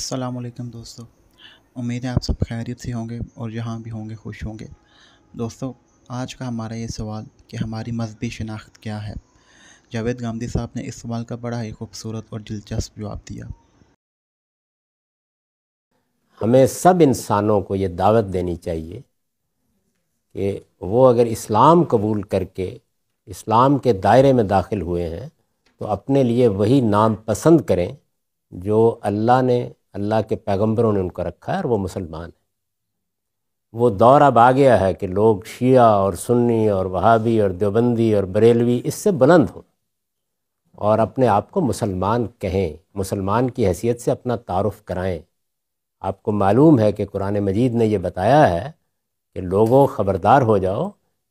असलकम दोस्तों उम्मीद है आप सब खैरियत से होंगे और जहाँ भी होंगे खुश होंगे दोस्तों आज का हमारा ये सवाल कि हमारी मजहबी शनाख्त क्या है जावेद गांधी साहब ने इस सवाल का बड़ा ही खूबसूरत और दिलचस्प जवाब दिया हमें सब इंसानों को ये दावत देनी चाहिए कि वो अगर इस्लाम कबूल करके इस्लाम के दायरे में दाखिल हुए हैं तो अपने लिए वही नाम पसंद करें जो अल्लाह ने अल्लाह के पैगंबरों ने उनको रखा है और वो मुसलमान हैं वो दौर अब आ गया है कि लोग शिया और सुन्नी और वहाबी और देवबंदी और बरेलवी इससे बुलंद हों और अपने आप को मुसलमान कहें मुसलमान की हैसियत से अपना तारफ़ कराएं आपको मालूम है कि कुरान मजीद ने यह बताया है कि लोगों ख़बरदार हो जाओ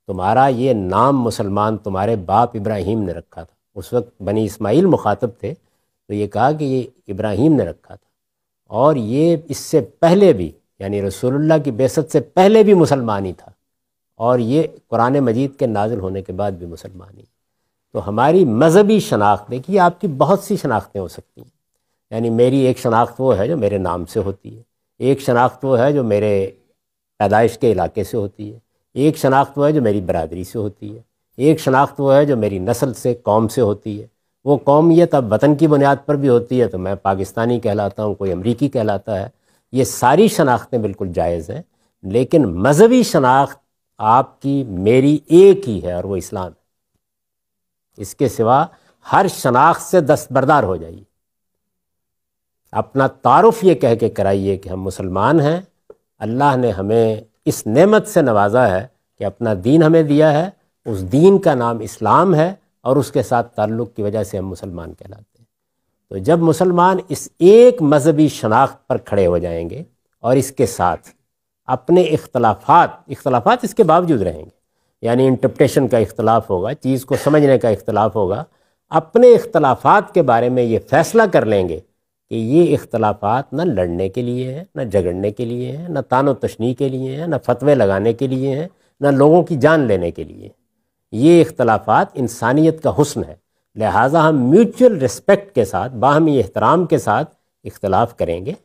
तुम्हारा ये नाम मुसलमान तुम्हारे बाप इब्राहिम ने रखा था उस वक्त बनी इस्माइल मुखातब थे तो ये कहा कि ये इब्राहिम ने रखा था और ये इससे पहले भी यानी रसूलुल्लाह की बेसत से पहले भी मुसलमान ही था और ये कुरान मजीद के नाजिल होने के बाद भी मुसलमान ही तो हमारी मजहबी शनाख्त देखिए आपकी बहुत सी शनाख्तें हो सकती हैं यानी मेरी एक शनाख्त वो है जो मेरे नाम से होती है एक शनाख्त वो है जो मेरे पैदाइश के इलाके से होती है एक शनाख्त वो है जो मेरी बरदरी से होती है एक शनाख्त वो है जो मेरी नस्ल से कौम से होती है वो कौमियत अब वतन की बुनियाद पर भी होती है तो मैं पाकिस्तानी कहलाता हूँ कोई अमरीकी कहलाता है ये सारी शनाख्तें बिल्कुल जायज़ हैं लेकिन मजहबी शनाख्त आपकी मेरी एक ही है और वो इस्लाम है इसके सिवा हर शनाख्त से दस्तबरदार हो जाइए अपना तारफ़ ये कह के कराइए कि हम मुसलमान हैं अल्लाह ने हमें इस नेमत से नवाजा है कि अपना दीन हमें दिया है उस दीन का नाम इस्लाम है और उसके साथ ताल्लुक़ की वजह से हम मुसलमान कहलाते हैं तो जब मुसलमान इस एक मजहबी शनाख्त पर खड़े हो जाएंगे और इसके साथ अपने इख्तलाफात इख्तलाफात इसके बावजूद रहेंगे यानी इंटरप्रटेशन का इख्तलाफ होगा चीज़ को समझने का इख्तलाफ होगा अपने इख्तलाफात के बारे में ये फैसला कर लेंगे कि ये इख्तलाफात ना लड़ने के लिए हैं ना झगड़ने के लिए हैं ना तानो तशनी के लिए हैं ना फतवे लगाने के लिए हैं ना लोगों की जान लेने के लिए हैं ये इख्तलाफात इंसानियत का हसन है लिहाजा हम म्यूचुअल रिस्पेक्ट के साथ बाहमी एहतराम के साथ इख्तलाफ करेंगे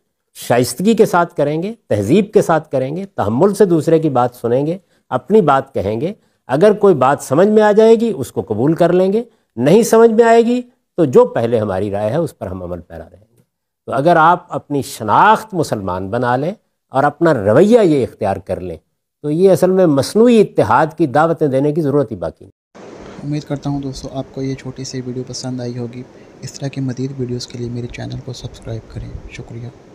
शाइस्तगी के साथ करेंगे तहजीब के साथ करेंगे तहमुल से दूसरे की बात सुनेंगे अपनी बात कहेंगे अगर कोई बात समझ में आ जाएगी उसको कबूल कर लेंगे नहीं समझ में आएगी तो जो पहले हमारी राय है उस पर हम अमल पैरा रहेंगे तो अगर आप अपनी शनाख्त मुसलमान बना लें और अपना रवैया ये इख्तियार कर लें तो ये असल में मसनू इतिहाद की दावतें देने की ज़रूरत ही बाकी नहीं उम्मीद करता हूँ दोस्तों आपको ये छोटी सी वीडियो पसंद आई होगी इस तरह की मदीद वीडियोज़ के लिए मेरे चैनल को सब्सक्राइब करें शुक्रिया